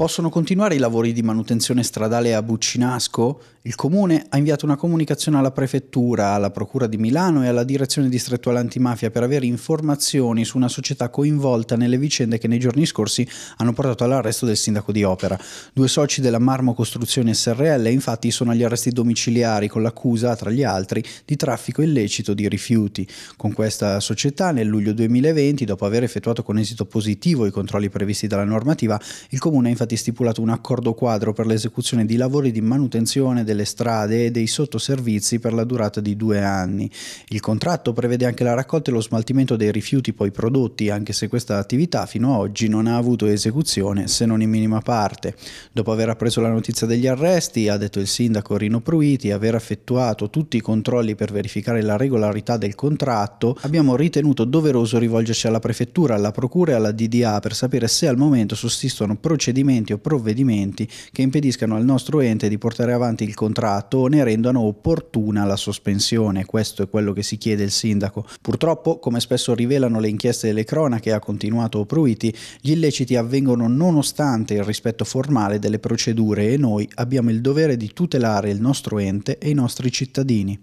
Possono continuare i lavori di manutenzione stradale a Buccinasco? Il comune ha inviato una comunicazione alla prefettura, alla procura di Milano e alla direzione distrettuale antimafia per avere informazioni su una società coinvolta nelle vicende che nei giorni scorsi hanno portato all'arresto del sindaco di Opera. Due soci della Marmo Costruzione SRL infatti sono agli arresti domiciliari con l'accusa, tra gli altri, di traffico illecito di rifiuti. Con questa società nel luglio 2020, dopo aver effettuato con esito positivo i controlli previsti dalla normativa, il comune ha infatti stati stipulati un accordo quadro per l'esecuzione di lavori di manutenzione delle strade e dei sottoservizi per la durata di due anni. Il contratto prevede anche la raccolta e lo smaltimento dei rifiuti poi prodotti, anche se questa attività fino ad oggi non ha avuto esecuzione se non in minima parte. Dopo aver appreso la notizia degli arresti, ha detto il sindaco Rino Pruiti, aver effettuato tutti i controlli per verificare la regolarità del contratto, abbiamo ritenuto doveroso rivolgerci alla prefettura, alla procura e alla DDA per sapere se al momento sussistono procedimenti regolamenti o provvedimenti che impediscano al nostro ente di portare avanti il contratto o ne rendano opportuna la sospensione. Questo è quello che si chiede il sindaco. Purtroppo, come spesso rivelano le inchieste delle cronache, ha continuato Pruiti, gli illeciti avvengono nonostante il rispetto formale delle procedure e noi abbiamo il dovere di tutelare il nostro ente e i nostri cittadini.